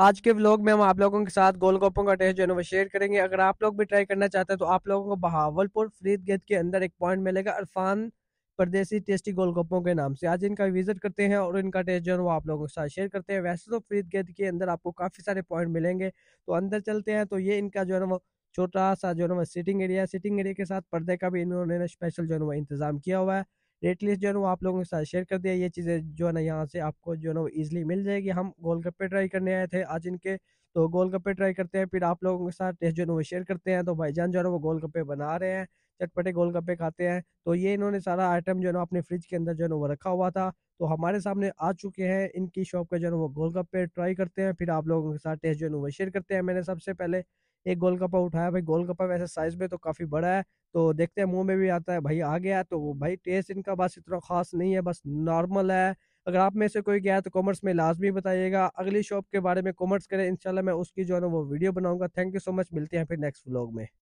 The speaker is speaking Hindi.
आज के व्लॉग में हम आप लोगों के साथ गोल गप्पों का टेस्ट जो है वो शेयर करेंगे अगर आप लोग भी ट्राई करना चाहते हैं तो आप लोगों को बहावलपुर फरीदगेट के अंदर एक पॉइंट मिलेगा अरफान परदेसी टेस्टी गोल गप्पों के नाम से आज इनका विजिट करते हैं और इनका टेस्ट जो है वो आप लोगों के साथ शेयर करते हैं वैसे तो फरीदगेट के अंदर आपको काफ़ी सारे पॉइंट मिलेंगे तो अंदर चलते हैं तो ये इनका जो है वो छोटा सा जो है वो सिटिंग एरिया सिटिंग एरिया के साथ पर्दे का भी इन्होंने स्पेशल जो है वो इंतज़ाम किया हुआ है रेट लिस्ट जो है ना आप लोगों के साथ शेयर कर दिया ये चीज़ें जो है ना यहाँ से आपको जो है ना वो ईजिली मिल जाएगी हम गोलगप्पे ट्राई करने आए थे आज इनके तो गोलगप्पे ट्राई करते हैं फिर आप लोगों के साथ टेस्ट जो है वो शेयर करते हैं तो जान जो है वो गोलगप्पे बना रहे हैं चटपटे गोलगप्पे खाते हैं तो ये इन्होंने सारा आइटम जो है ना अपने फ्रिज के अंदर जो है वो रखा हुआ था तो हमारे सामने आ चुके हैं इनकी शॉप का जो है वो गोलगप्पे ट्राई करते हैं फिर आप लोगों के साथ टेस्ट जो है वो शेयर करते हैं मैंने सबसे पहले एक गोलगप्पा उठाया भाई गोलगप्पा वैसे साइज में तो काफ़ी बड़ा है तो देखते हैं मुंह में भी आता है भाई आ गया तो भाई टेस्ट इनका बस इतना खास नहीं है बस नॉर्मल है अगर आप में से कोई गया तो कॉमर्स में लाजमी बताइएगा अगली शॉप के बारे में कॉमर्स करें इंशाल्लाह मैं उसकी जो है ना वो वीडियो बनाऊंगा थैंक यू सो मच मिलते हैं फिर नेक्स्ट व्लॉग में